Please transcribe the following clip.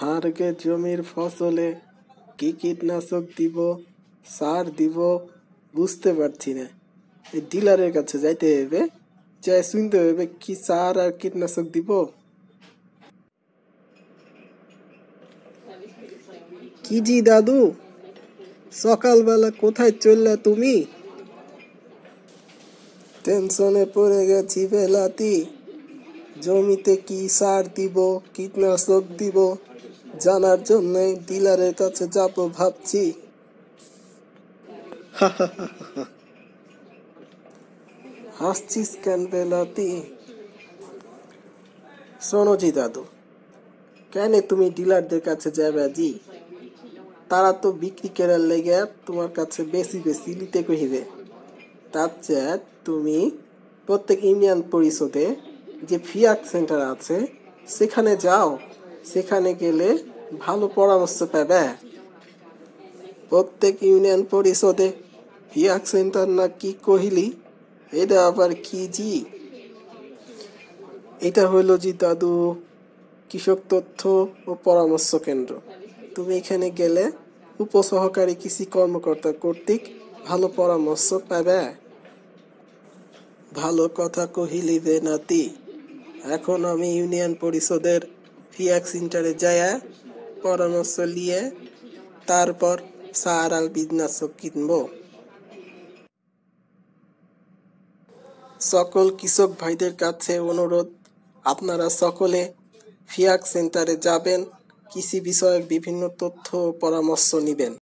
হারগে জমির ফসলে কি কীটনাশক দিব সার দিব বুঝতে পারছি না ডিলারের কাছে যাইতে হবে যাই শুনতে হবে কি সার আর কীটনাশক দিব কি জি দাদু সকালবেলা কোথায় চললে তুমি টেনশনে পড়ে গেছি বেলাতি জমিতে কি সার দিব কীটনাশক দিব জানার জন্যই ডিলারের কাছে যাবো ভাবছি হাসছিস কেন বেলাতি শোনোজি দাদু কেন তুমি ডিলারদের কাছে যাবে জি তারা তো বিক্রি করার লেগে তোমার কাছে বেশি বেশি নিতে কহিবে তার চেয়ে তুমি প্রত্যেক ইন্ডিয়ান পরিষদে যে ফিয়াক সেন্টার আছে সেখানে যাও সেখানে গেলে ভালো পরামর্শ পাবে প্রত্যেক ইউনিয়ন পরিষদে হিয়াক সেন্টার না কি কহিলি এটা আবার কি জি এটা হইল জি দাদু কৃষক তথ্য ও পরামর্শ কেন্দ্র তুমি এখানে গেলে উপসহকারী কৃষি কর্মকর্তা কর্তৃক ভালো পরামর্শ পাবে ভালো কথা কহিলিবে নাতি এখন আমি ইউনিয়ন পরিষদের ফিয়াক সেন্টারে যায় পরামর্শ নিয়ে তারপর সাহারাল বিদনাশক কিনব সকল কৃষক ভাইদের কাছে অনুরোধ আপনারা সকলে ফিয়াক সেন্টারে যাবেন কৃষি বিষয়ক বিভিন্ন তথ্য ও পরামর্শ নেবেন